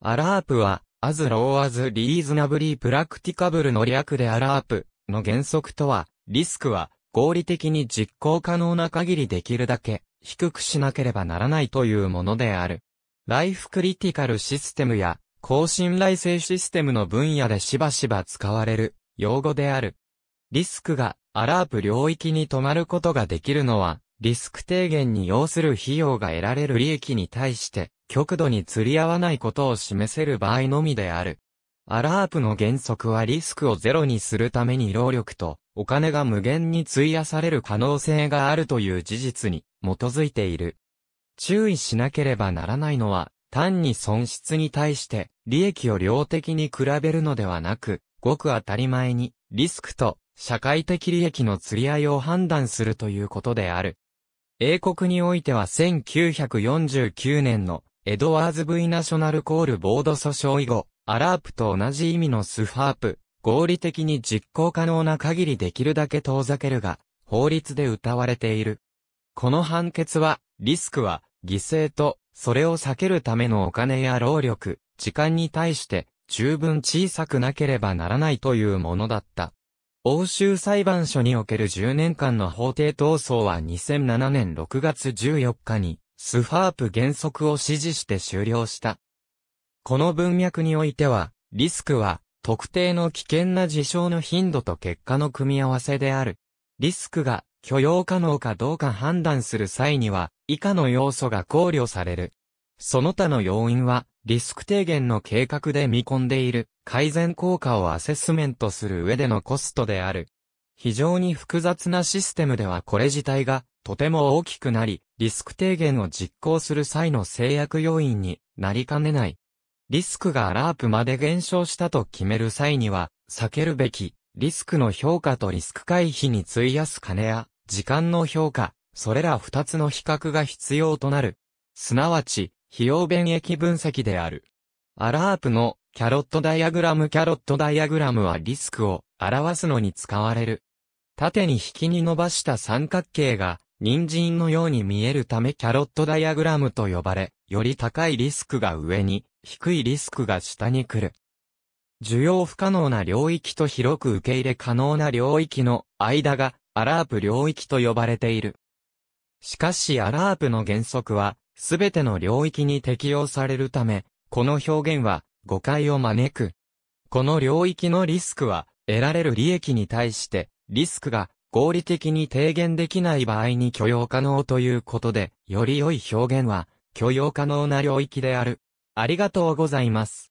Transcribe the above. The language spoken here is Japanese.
アラープは、アズローアズリーズナブリープラクティカブルの略でアラープの原則とは、リスクは合理的に実行可能な限りできるだけ低くしなければならないというものである。ライフクリティカルシステムや高信頼性システムの分野でしばしば使われる用語である。リスクがアラープ領域に止まることができるのは、リスク低減に要する費用が得られる利益に対して、極度に釣り合わないことを示せる場合のみである。アラープの原則はリスクをゼロにするために労力とお金が無限に費やされる可能性があるという事実に基づいている。注意しなければならないのは単に損失に対して利益を量的に比べるのではなく、ごく当たり前にリスクと社会的利益の釣り合いを判断するということである。英国においては1949年のエドワーズ・ V ナショナル・コール・ボード訴訟以後、アラープと同じ意味のスファープ、合理的に実行可能な限りできるだけ遠ざけるが、法律で謳われている。この判決は、リスクは、犠牲と、それを避けるためのお金や労力、時間に対して、十分小さくなければならないというものだった。欧州裁判所における10年間の法廷闘争は2007年6月14日にスファープ原則を支持して終了した。この文脈においては、リスクは、特定の危険な事象の頻度と結果の組み合わせである。リスクが許容可能かどうか判断する際には、以下の要素が考慮される。その他の要因は、リスク低減の計画で見込んでいる改善効果をアセスメントする上でのコストである。非常に複雑なシステムではこれ自体がとても大きくなり、リスク低減を実行する際の制約要因になりかねない。リスクがアラープまで減少したと決める際には、避けるべき、リスクの評価とリスク回避に費やす金や、時間の評価、それら二つの比較が必要となる。すなわち、費用便益分析である。アラープのキャロットダイアグラムキャロットダイアグラムはリスクを表すのに使われる。縦に引きに伸ばした三角形が人参のように見えるためキャロットダイアグラムと呼ばれ、より高いリスクが上に、低いリスクが下に来る。需要不可能な領域と広く受け入れ可能な領域の間がアラープ領域と呼ばれている。しかしアラープの原則は、すべての領域に適用されるため、この表現は誤解を招く。この領域のリスクは、得られる利益に対して、リスクが合理的に低減できない場合に許容可能ということで、より良い表現は許容可能な領域である。ありがとうございます。